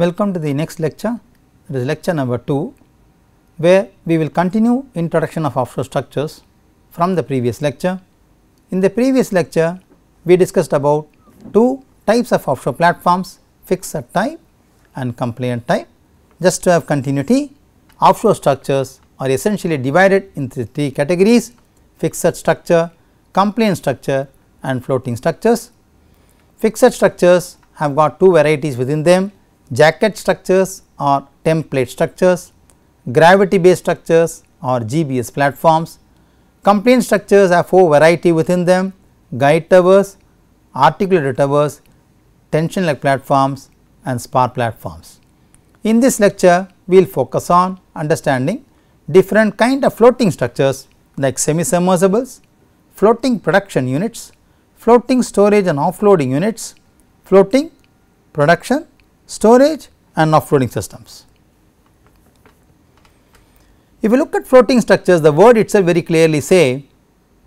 Welcome to the next lecture, it is lecture number 2, where we will continue introduction of offshore structures from the previous lecture. In the previous lecture, we discussed about two types of offshore platforms, fixed type and compliant type. Just to have continuity, offshore structures are essentially divided into three categories, fixed structure, compliant structure and floating structures. Fixed structures have got two varieties within them jacket structures or template structures, gravity based structures or GBS platforms. Complaint structures have 4 variety within them guide towers, articulated towers, tension leg platforms and spar platforms. In this lecture, we will focus on understanding different kind of floating structures like semi-submersibles, floating production units, floating storage and offloading units, floating production storage and offloading systems. If you look at floating structures the word itself very clearly say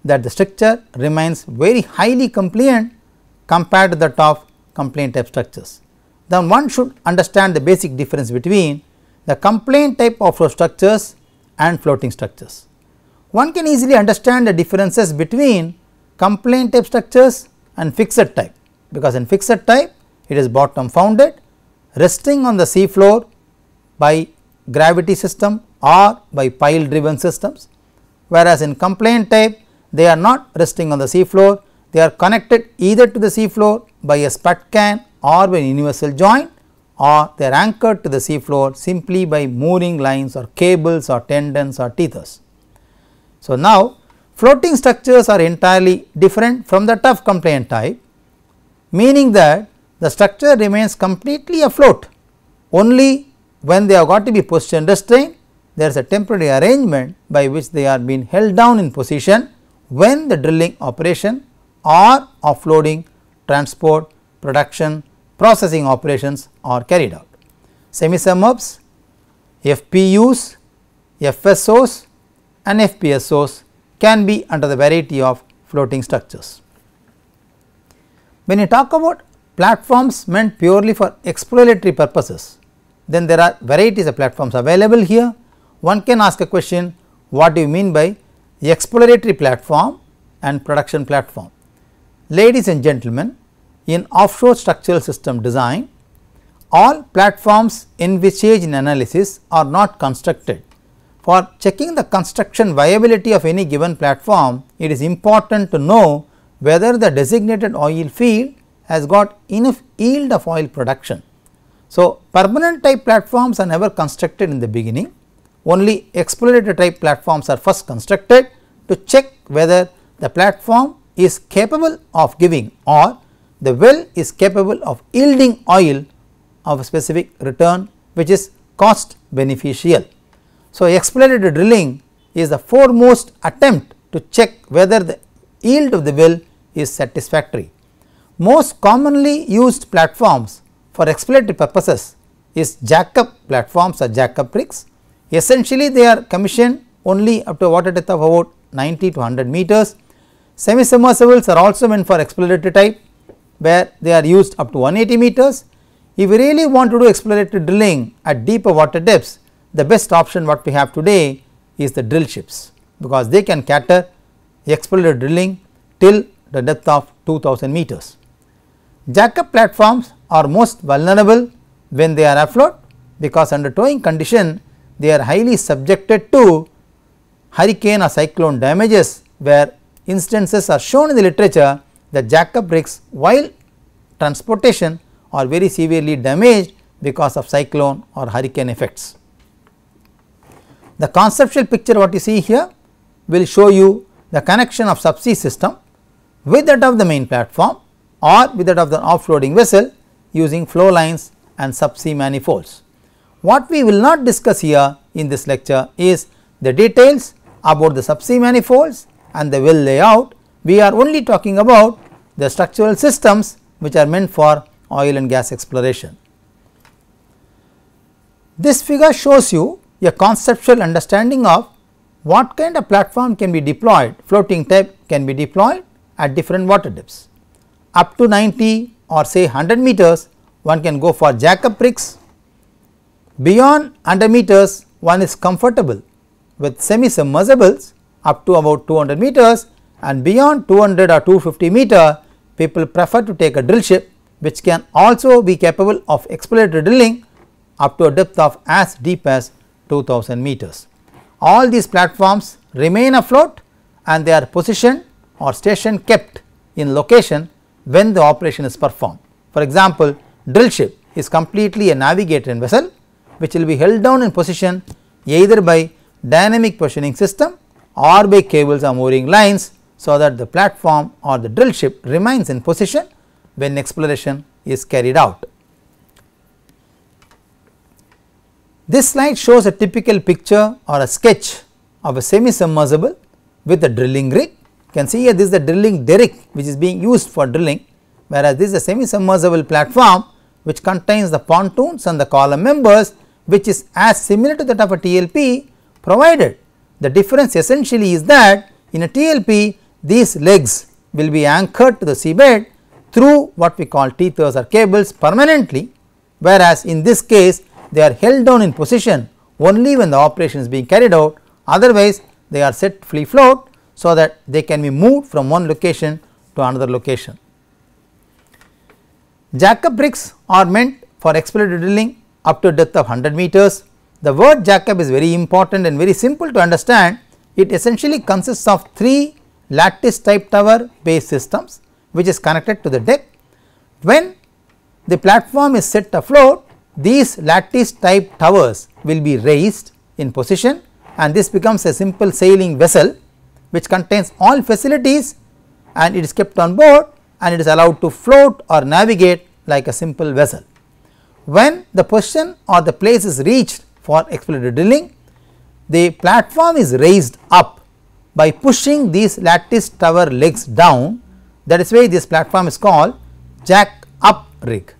that the structure remains very highly compliant compared to that of complaint type structures. Then one should understand the basic difference between the complaint type of flow structures and floating structures. One can easily understand the differences between complaint type structures and fixed type because in fixed type it is bottom founded resting on the seafloor by gravity system or by pile driven systems, whereas in complaint type they are not resting on the seafloor, they are connected either to the seafloor by a spud can or by universal joint or they are anchored to the seafloor simply by mooring lines or cables or tendons or tethers. So, now floating structures are entirely different from the tough complaint type meaning that the structure remains completely afloat only when they have got to be position restrained there is a temporary arrangement by which they are being held down in position when the drilling operation or offloading transport production processing operations are carried out. Semi submerps, FPUs, FSOs and FPSOs can be under the variety of floating structures. When you talk about platforms meant purely for exploratory purposes, then there are varieties of platforms available here. One can ask a question what do you mean by exploratory platform and production platform. Ladies and gentlemen, in offshore structural system design, all platforms in which age in analysis are not constructed. For checking the construction viability of any given platform, it is important to know whether the designated oil field has got enough yield of oil production. So, permanent type platforms are never constructed in the beginning, only exploratory type platforms are first constructed to check whether the platform is capable of giving or the well is capable of yielding oil of a specific return which is cost beneficial. So, exploratory drilling is the foremost attempt to check whether the yield of the well is satisfactory. Most commonly used platforms for exploratory purposes is jack-up platforms or jack-up rigs. Essentially, they are commissioned only up to a water depth of about 90 to 100 meters. Semi-submersibles are also meant for exploratory type where they are used up to 180 meters. If we really want to do exploratory drilling at deeper water depths, the best option what we have today is the drill ships because they can cater exploratory drilling till the depth of 2000 meters. Jackup platforms are most vulnerable when they are afloat because under towing condition they are highly subjected to hurricane or cyclone damages where instances are shown in the literature that jackup rigs while transportation are very severely damaged because of cyclone or hurricane effects. The conceptual picture what you see here will show you the connection of subsea system with that of the main platform or with that of the offloading vessel using flow lines and subsea manifolds. What we will not discuss here in this lecture is the details about the subsea manifolds and the well layout. We are only talking about the structural systems which are meant for oil and gas exploration. This figure shows you a conceptual understanding of what kind of platform can be deployed, floating type can be deployed at different water depths up to 90 or say 100 meters one can go for jack-up rigs. Beyond 100 meters one is comfortable with semi-submersibles up to about 200 meters and beyond 200 or 250 meter people prefer to take a drill ship which can also be capable of exploratory drilling up to a depth of as deep as 2000 meters. All these platforms remain afloat and they are positioned or station kept in location when the operation is performed. For example, drill ship is completely a navigator vessel which will be held down in position either by dynamic positioning system or by cables or mooring lines so that the platform or the drill ship remains in position when exploration is carried out. This slide shows a typical picture or a sketch of a semi submersible with a drilling rig you can see here this is the drilling derrick which is being used for drilling whereas this is a semi submersible platform which contains the pontoons and the column members which is as similar to that of a TLP provided the difference essentially is that in a TLP these legs will be anchored to the seabed through what we call teethers or cables permanently whereas in this case they are held down in position only when the operation is being carried out otherwise they are set free float so that they can be moved from one location to another location. Jacob bricks are meant for exploratory drilling up to depth of 100 meters. The word Jacob is very important and very simple to understand. It essentially consists of three lattice type tower base systems which is connected to the deck. When the platform is set afloat, these lattice type towers will be raised in position and this becomes a simple sailing vessel which contains all facilities and it is kept on board and it is allowed to float or navigate like a simple vessel. When the position or the place is reached for exploratory drilling, the platform is raised up by pushing these lattice tower legs down that is why this platform is called jack up rig.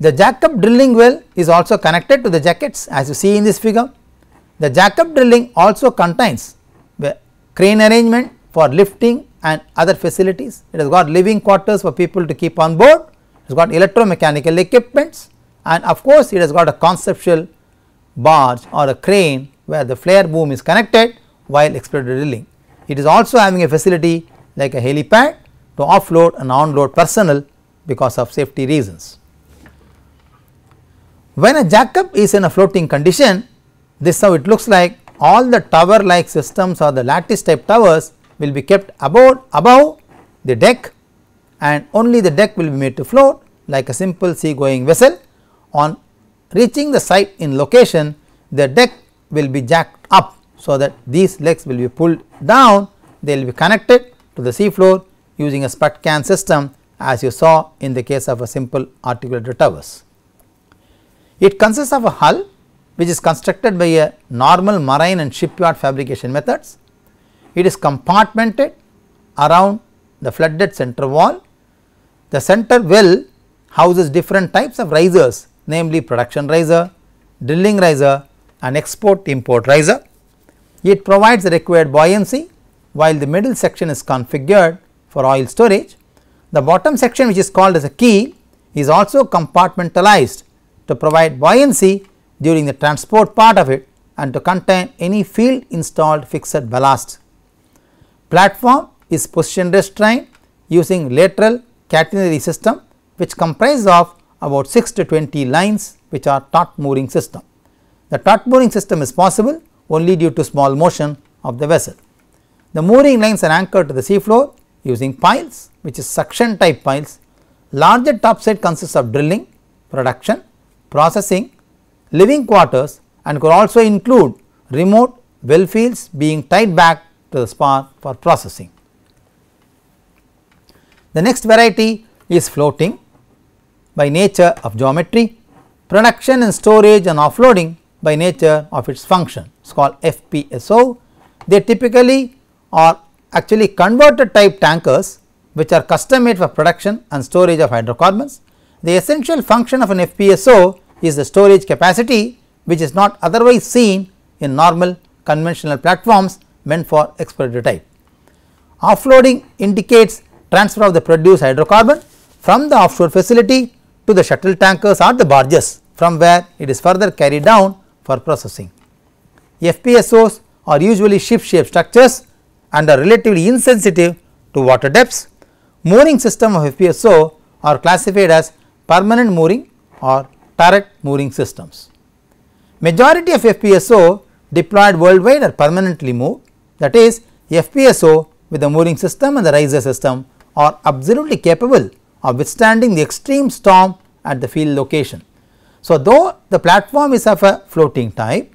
The jack up drilling well is also connected to the jackets as you see in this figure the jack-up drilling also contains the crane arrangement for lifting and other facilities. It has got living quarters for people to keep on board, it has got electromechanical equipments and of course, it has got a conceptual barge or a crane where the flare boom is connected while exploratory drilling. It is also having a facility like a helipad to offload and onload personnel because of safety reasons. When a jackup is in a floating condition, this how it looks like all the tower like systems or the lattice type towers will be kept above, above the deck and only the deck will be made to float like a simple sea-going vessel. On reaching the site in location the deck will be jacked up. So, that these legs will be pulled down they will be connected to the seafloor using a spud can system as you saw in the case of a simple articulated towers. It consists of a hull which is constructed by a normal marine and shipyard fabrication methods. It is compartmented around the flooded center wall. The center well houses different types of risers namely production riser, drilling riser and export import riser. It provides the required buoyancy while the middle section is configured for oil storage. The bottom section which is called as a key is also compartmentalized to provide buoyancy during the transport part of it and to contain any field installed fixed ballast. Platform is position restrained using lateral catenary system which comprise of about 6 to 20 lines which are taut mooring system. The taut mooring system is possible only due to small motion of the vessel. The mooring lines are anchored to the seafloor using piles which is suction type piles. Larger topside consists of drilling, production, processing living quarters and could also include remote well fields being tied back to the spa for processing. The next variety is floating by nature of geometry, production and storage and offloading by nature of its function it is called FPSO. They typically are actually converter type tankers which are custom made for production and storage of hydrocarbons. The essential function of an FPSO is the storage capacity which is not otherwise seen in normal conventional platforms meant for export type. Offloading indicates transfer of the produced hydrocarbon from the offshore facility to the shuttle tankers or the barges from where it is further carried down for processing. FPSOs are usually ship shaped structures and are relatively insensitive to water depths. Mooring system of FPSO are classified as permanent mooring or turret mooring systems. Majority of FPSO deployed worldwide are permanently moored. that is FPSO with the mooring system and the riser system are absolutely capable of withstanding the extreme storm at the field location. So, though the platform is of a floating type,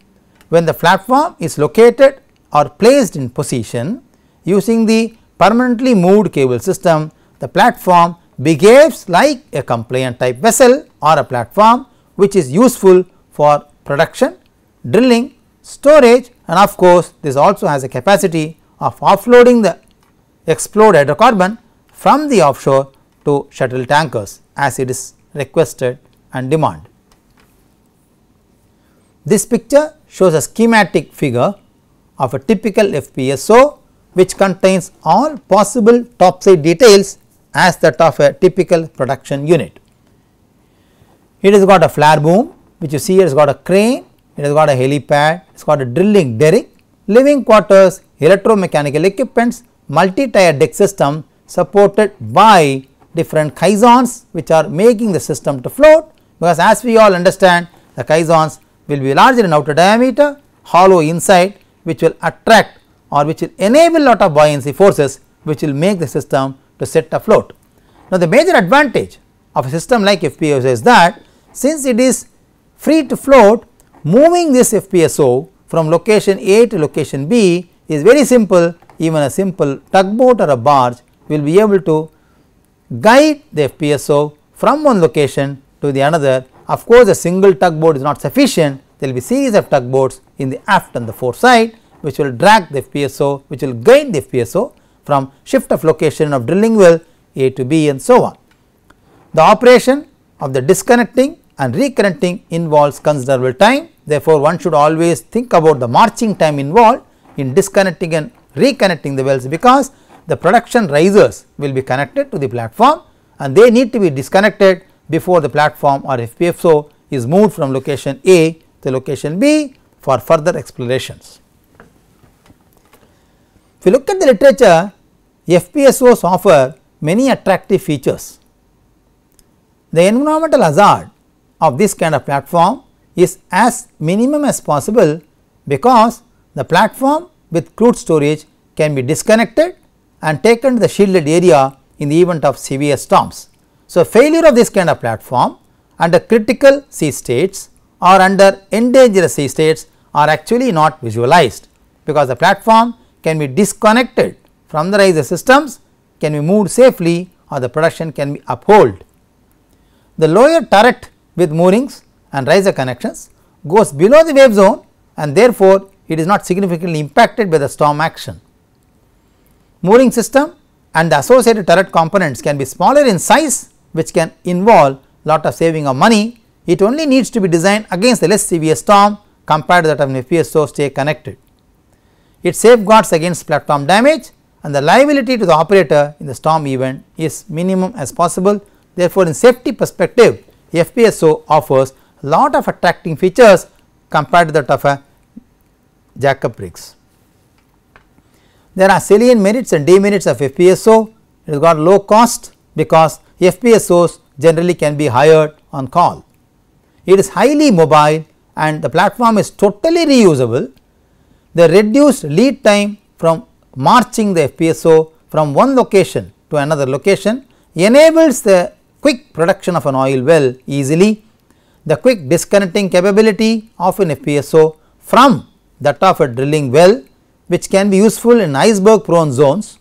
when the platform is located or placed in position using the permanently moved cable system, the platform behaves like a compliant type vessel or a platform which is useful for production, drilling, storage and of course, this also has a capacity of offloading the explored hydrocarbon from the offshore to shuttle tankers as it is requested and demand. This picture shows a schematic figure of a typical FPSO which contains all possible topside details as that of a typical production unit. It has got a flare boom which you see here It has got a crane, it has got a helipad, it has got a drilling derrick, living quarters, electromechanical equipments, multi tire deck system supported by different caissons which are making the system to float because as we all understand the caissons will be larger in outer diameter, hollow inside which will attract or which will enable lot of buoyancy forces which will make the system to set afloat. Now, the major advantage of a system like FPOS is that since it is free to float, moving this FPSO from location A to location B is very simple, even a simple tugboat or a barge will be able to guide the FPSO from one location to the another. Of course, a single tugboat is not sufficient, there will be series of tugboats in the aft and the side which will drag the FPSO, which will guide the FPSO from shift of location of drilling well A to B and so on. The operation of the disconnecting and reconnecting involves considerable time. Therefore, one should always think about the marching time involved in disconnecting and reconnecting the wells because the production risers will be connected to the platform and they need to be disconnected before the platform or FPFO is moved from location A to location B for further explorations. If you look at the literature, FPSOs offer many attractive features. The environmental hazard of this kind of platform is as minimum as possible because the platform with crude storage can be disconnected and taken to the shielded area in the event of severe storms. So, failure of this kind of platform under critical sea states or under endangered sea states are actually not visualized because the platform can be disconnected from the riser systems can be moved safely or the production can be upheld. The lower turret with moorings and riser connections goes below the wave zone and therefore, it is not significantly impacted by the storm action. Mooring system and the associated turret components can be smaller in size which can involve lot of saving of money. It only needs to be designed against the less severe storm compared to that of an FPSO stay connected. It safeguards against platform damage and the liability to the operator in the storm event is minimum as possible. Therefore, in safety perspective FPSO offers lot of attracting features compared to that of a Jacob rigs. There are salient merits and demerits of FPSO. It has got low cost because FPSOs generally can be hired on call. It is highly mobile and the platform is totally reusable. The reduced lead time from marching the FPSO from one location to another location enables the quick production of an oil well easily, the quick disconnecting capability of an FPSO from that of a drilling well which can be useful in iceberg prone zones.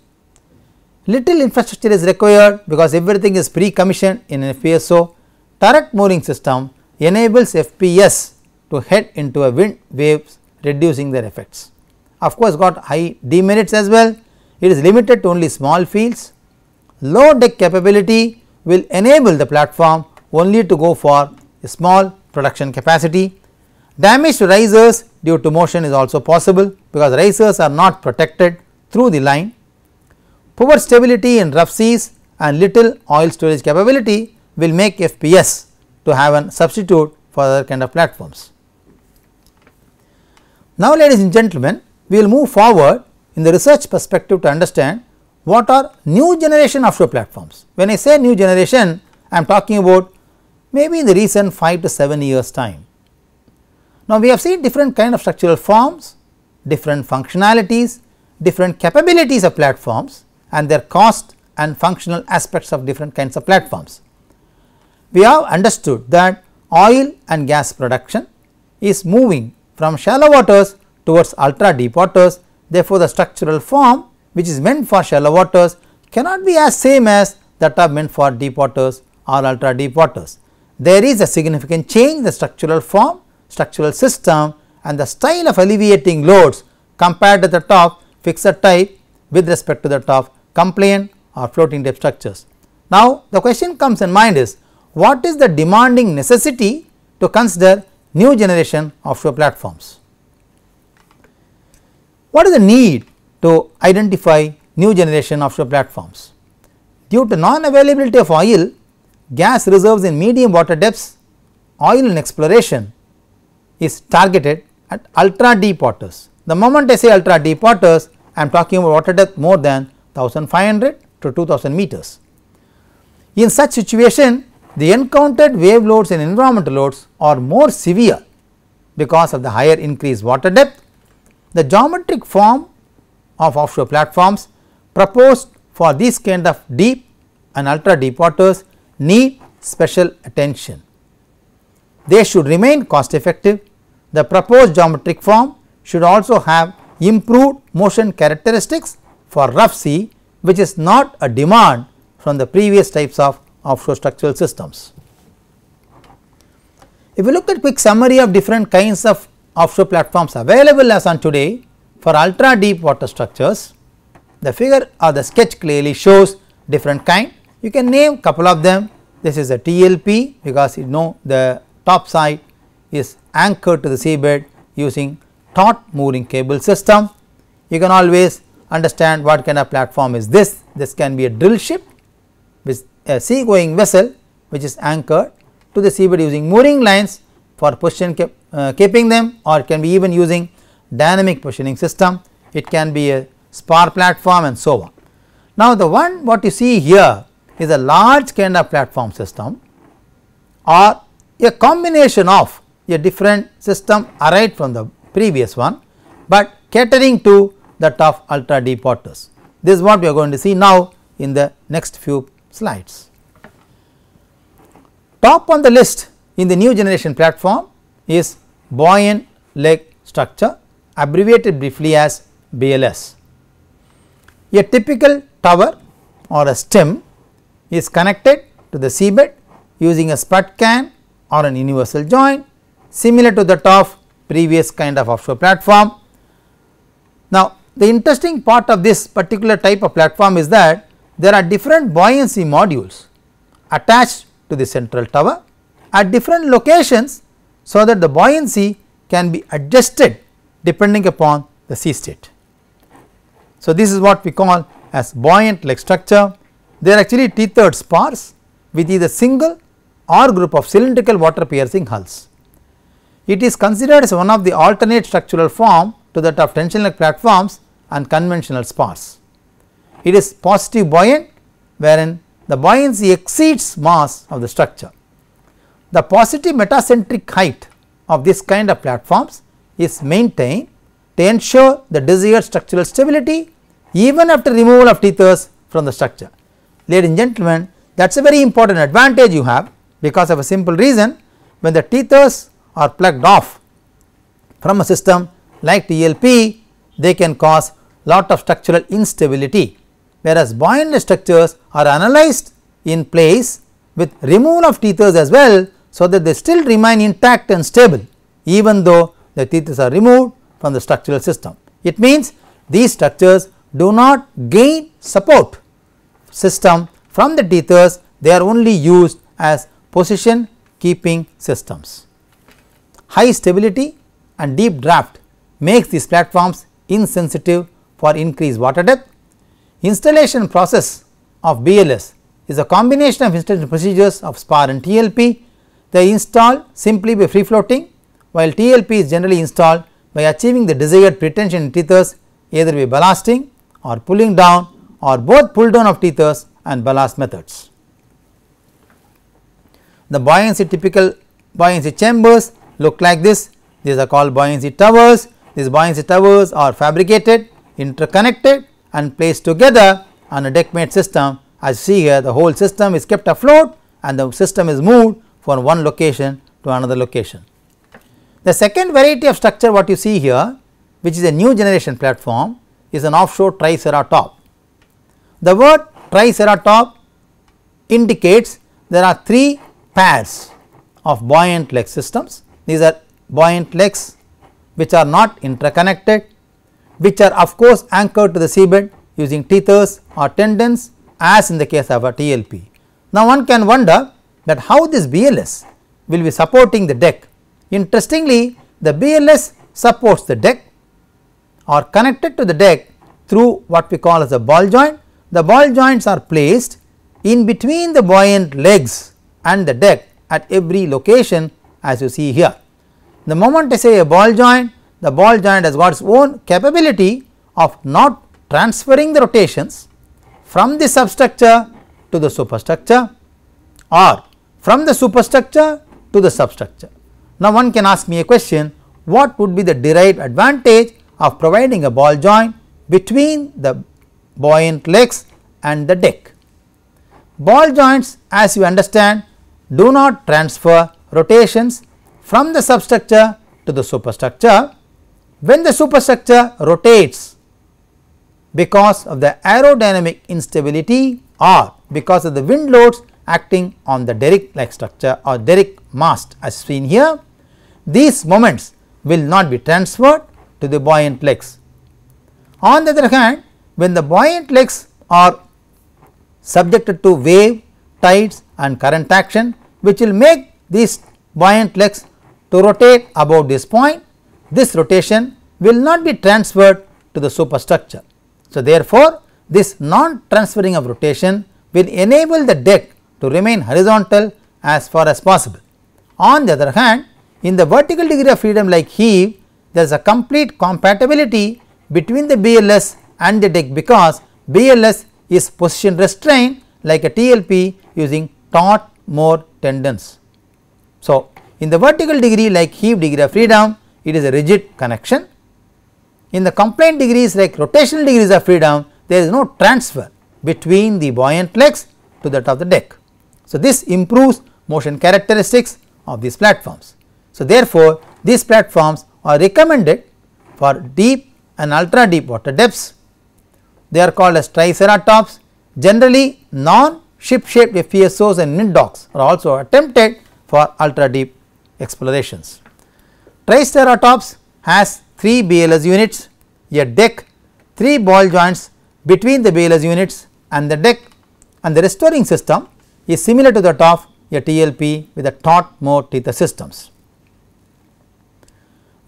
Little infrastructure is required because everything is pre-commissioned in an FPSO. Turret mooring system enables FPS to head into a wind waves reducing their effects. Of course, got high demerits as well, it is limited to only small fields. Low deck capability will enable the platform only to go for small production capacity. Damage to risers due to motion is also possible because risers are not protected through the line. Poor stability in rough seas and little oil storage capability will make FPS to have a substitute for other kind of platforms. Now, ladies and gentlemen, we will move forward in the research perspective to understand what are new generation offshore platforms. When I say new generation I am talking about maybe in the recent 5 to 7 years time. Now we have seen different kind of structural forms, different functionalities, different capabilities of platforms and their cost and functional aspects of different kinds of platforms. We have understood that oil and gas production is moving from shallow waters towards ultra deep waters therefore the structural form which is meant for shallow waters cannot be as same as that are meant for deep waters or ultra deep waters. There is a significant change in the structural form, structural system and the style of alleviating loads compared to the top fixer type with respect to the top complaint or floating depth structures. Now, the question comes in mind is what is the demanding necessity to consider new generation offshore platforms? What is the need to identify new generation offshore platforms. Due to non-availability of oil, gas reserves in medium water depths, oil and exploration is targeted at ultra deep waters. The moment I say ultra deep waters, I am talking about water depth more than 1500 to 2000 meters. In such situation, the encountered wave loads and environmental loads are more severe because of the higher increased water depth. The geometric form of offshore platforms proposed for these kind of deep and ultra deep waters need special attention. They should remain cost effective. The proposed geometric form should also have improved motion characteristics for rough sea which is not a demand from the previous types of offshore structural systems. If you look at quick summary of different kinds of offshore platforms available as on today, for ultra deep water structures, the figure or the sketch clearly shows different kind. You can name couple of them. This is a TLP because you know the top side is anchored to the seabed using taut mooring cable system. You can always understand what kind of platform is this. This can be a drill ship with a going vessel which is anchored to the seabed using mooring lines for position uh, keeping them or can be even using dynamic positioning system, it can be a spar platform and so on. Now, the one what you see here is a large kind of platform system or a combination of a different system arrived from the previous one, but catering to that of ultra deep waters. This is what we are going to see now in the next few slides. Top on the list in the new generation platform is buoyant leg structure abbreviated briefly as BLS. A typical tower or a stem is connected to the seabed using a spud can or an universal joint similar to that of previous kind of offshore platform. Now, the interesting part of this particular type of platform is that there are different buoyancy modules attached to the central tower at different locations so that the buoyancy can be adjusted depending upon the sea state. So, this is what we call as buoyant like structure. They are actually t third spars with either single or group of cylindrical water piercing hulls. It is considered as one of the alternate structural form to that of tensional platforms and conventional spars. It is positive buoyant wherein the buoyancy exceeds mass of the structure. The positive metacentric height of this kind of platforms is maintained to ensure the desired structural stability even after removal of teethers from the structure. Ladies and gentlemen that is a very important advantage you have because of a simple reason when the teethers are plugged off from a system like TLP they can cause lot of structural instability whereas bond structures are analyzed in place with removal of teethers as well so that they still remain intact and stable even though the teeth are removed from the structural system. It means these structures do not gain support system from the teethers they are only used as position keeping systems. High stability and deep draft makes these platforms insensitive for increased water depth. Installation process of BLS is a combination of installation procedures of spar and TLP. They install simply by free floating while TLP is generally installed by achieving the desired pretension in teethers either by ballasting or pulling down or both pull down of teethers and ballast methods. The buoyancy typical buoyancy chambers look like this, these are called buoyancy towers, these buoyancy towers are fabricated, interconnected and placed together on a deckmate system as see here the whole system is kept afloat and the system is moved from one location to another location. The second variety of structure what you see here which is a new generation platform is an offshore triceratop. The word triceratop indicates there are 3 pairs of buoyant leg systems. These are buoyant legs which are not interconnected which are of course anchored to the seabed using tethers or tendons as in the case of a TLP. Now one can wonder that how this BLS will be supporting the deck Interestingly, the BLS supports the deck or connected to the deck through what we call as a ball joint. The ball joints are placed in between the buoyant legs and the deck at every location as you see here. The moment I say a ball joint, the ball joint has got its own capability of not transferring the rotations from the substructure to the superstructure or from the superstructure to the substructure. Now one can ask me a question what would be the derived advantage of providing a ball joint between the buoyant legs and the deck. Ball joints as you understand do not transfer rotations from the substructure to the superstructure. When the superstructure rotates because of the aerodynamic instability or because of the wind loads acting on the derrick like structure or derrick mast as seen here, these moments will not be transferred to the buoyant legs. On the other hand, when the buoyant legs are subjected to wave, tides and current action which will make these buoyant legs to rotate above this point, this rotation will not be transferred to the superstructure. So, therefore, this non-transferring of rotation will enable the deck to remain horizontal as far as possible. On the other hand, in the vertical degree of freedom like heave, there is a complete compatibility between the BLS and the deck because BLS is position restraint like a TLP using taut more tendons. So, in the vertical degree like heave degree of freedom, it is a rigid connection. In the complaint degrees like rotational degrees of freedom, there is no transfer between the buoyant legs to that of the deck. So, this improves motion characteristics of these platforms. So, therefore, these platforms are recommended for deep and ultra deep water depths. They are called as triceratops. Generally, non ship shaped FPSOs and mid docks are also attempted for ultra deep explorations. Triceratops has 3 BLS units, a deck, 3 ball joints between the BLS units and the deck and the restoring system is similar to that of a TLP with a taut mode tether systems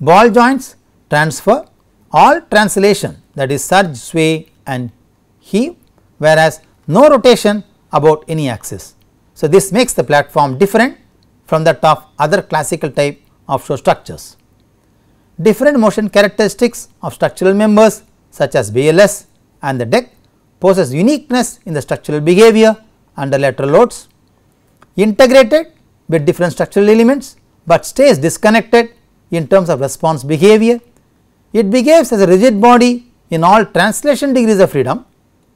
ball joints, transfer all translation that is surge, sway and heave whereas no rotation about any axis. So, this makes the platform different from that of other classical type offshore structures. Different motion characteristics of structural members such as BLS and the deck poses uniqueness in the structural behavior under lateral loads, integrated with different structural elements, but stays disconnected in terms of response behavior. It behaves as a rigid body in all translation degrees of freedom,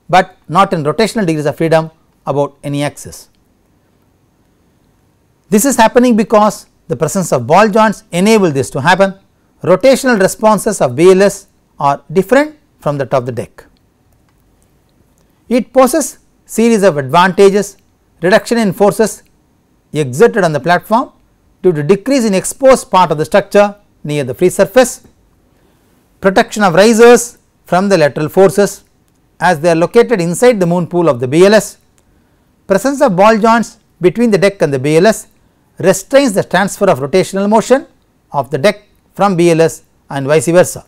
but not in rotational degrees of freedom about any axis. This is happening because the presence of ball joints enable this to happen. Rotational responses of BLS are different from that of the deck. It poses series of advantages reduction in forces exerted on the platform due to decrease in exposed part of the structure near the free surface, protection of risers from the lateral forces as they are located inside the moon pool of the BLS, presence of ball joints between the deck and the BLS restrains the transfer of rotational motion of the deck from BLS and vice versa.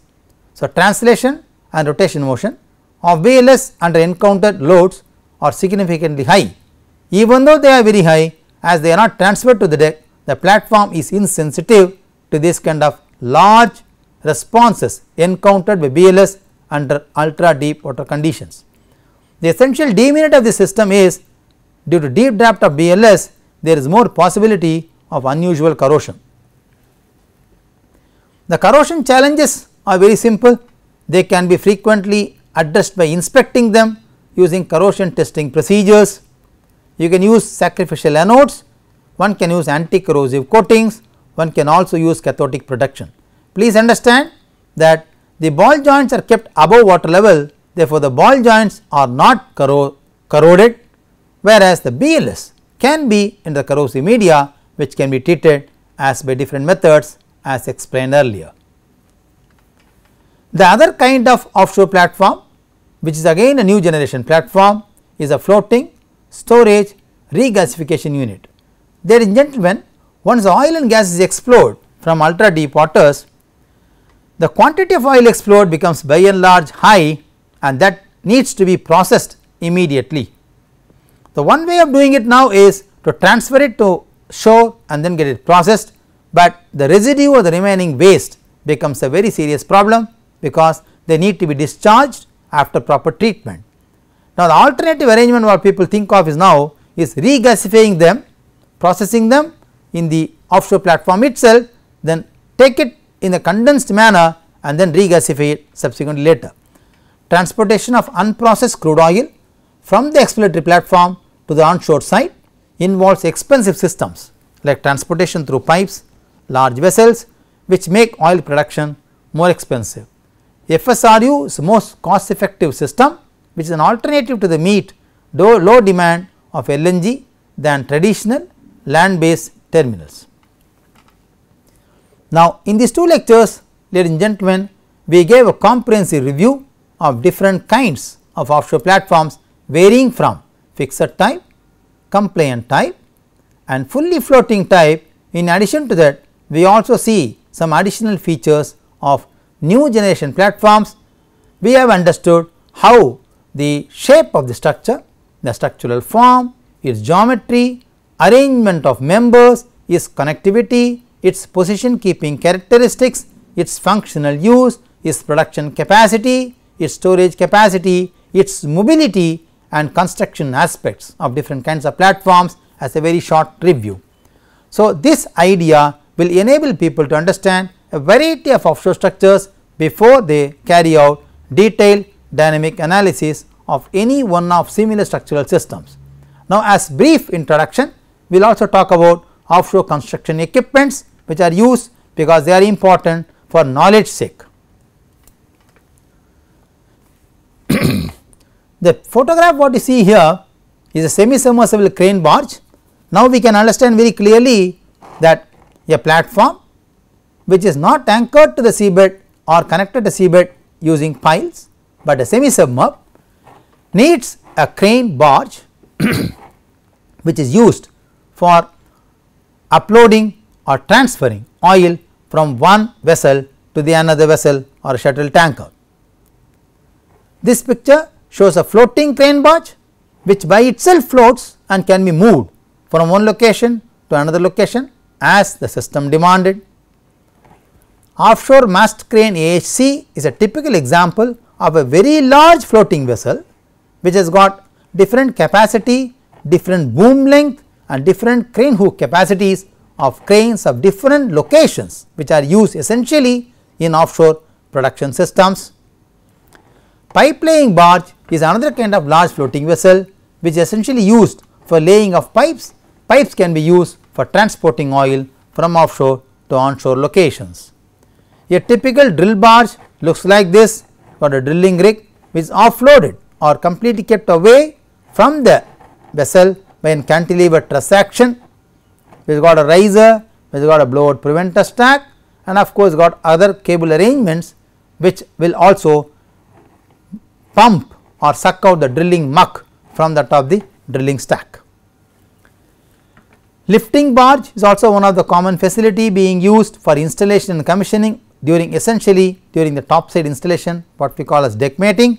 So, translation and rotation motion of BLS under encountered loads are significantly high even though they are very high as they are not transferred to the deck the platform is insensitive to this kind of large responses encountered by BLS under ultra deep water conditions. The essential demerit of the system is due to deep draft of BLS there is more possibility of unusual corrosion. The corrosion challenges are very simple they can be frequently addressed by inspecting them using corrosion testing procedures. You can use sacrificial anodes one can use anti-corrosive coatings, one can also use cathodic protection. Please understand that the ball joints are kept above water level therefore, the ball joints are not corro corroded whereas the BLS can be in the corrosive media which can be treated as by different methods as explained earlier. The other kind of offshore platform which is again a new generation platform is a floating storage regasification unit. Ladies and gentlemen, once oil and gas is explored from ultra deep waters, the quantity of oil explored becomes by and large high and that needs to be processed immediately. The one way of doing it now is to transfer it to shore and then get it processed, but the residue or the remaining waste becomes a very serious problem because they need to be discharged after proper treatment. Now, the alternative arrangement what people think of is now is regasifying them processing them in the offshore platform itself then take it in a condensed manner and then regasify it subsequently later. Transportation of unprocessed crude oil from the exploratory platform to the onshore site involves expensive systems like transportation through pipes, large vessels which make oil production more expensive. FSRU is the most cost effective system which is an alternative to the meet though low demand of LNG than traditional land based terminals. Now, in these two lectures ladies and gentlemen we gave a comprehensive review of different kinds of offshore platforms varying from fixed type, compliant type and fully floating type. In addition to that we also see some additional features of new generation platforms. We have understood how the shape of the structure, the structural form, its geometry, arrangement of members, its connectivity, its position keeping characteristics, its functional use, its production capacity, its storage capacity, its mobility and construction aspects of different kinds of platforms as a very short review. So, this idea will enable people to understand a variety of offshore structures before they carry out detailed dynamic analysis of any one of similar structural systems. Now, as brief introduction, we will also talk about offshore construction equipments which are used because they are important for knowledge sake. the photograph what you see here is a semi submersible crane barge. Now, we can understand very clearly that a platform which is not anchored to the seabed or connected to seabed using piles, but a semi submerb needs a crane barge which is used for uploading or transferring oil from one vessel to the another vessel or shuttle tanker. This picture shows a floating crane barge which by itself floats and can be moved from one location to another location as the system demanded. Offshore mast crane AHC is a typical example of a very large floating vessel which has got different capacity, different boom length and different crane hook capacities of cranes of different locations which are used essentially in offshore production systems. Pipe laying barge is another kind of large floating vessel which is essentially used for laying of pipes. Pipes can be used for transporting oil from offshore to onshore locations. A typical drill barge looks like this or a drilling rig which is offloaded or completely kept away from the vessel when cantilever truss action which got a riser which got a blowout preventer stack and of course got other cable arrangements which will also pump or suck out the drilling muck from the top of the drilling stack. Lifting barge is also one of the common facility being used for installation and commissioning during essentially during the topside installation what we call as deck mating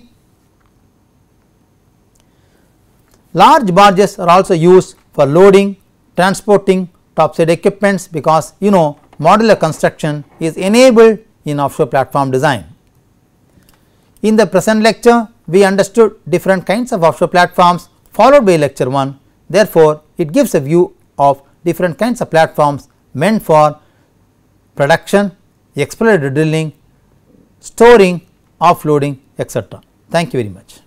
Large barges are also used for loading, transporting topside equipments because you know modular construction is enabled in offshore platform design. In the present lecture, we understood different kinds of offshore platforms followed by lecture 1. Therefore, it gives a view of different kinds of platforms meant for production, exploratory drilling, storing, offloading etc. Thank you very much.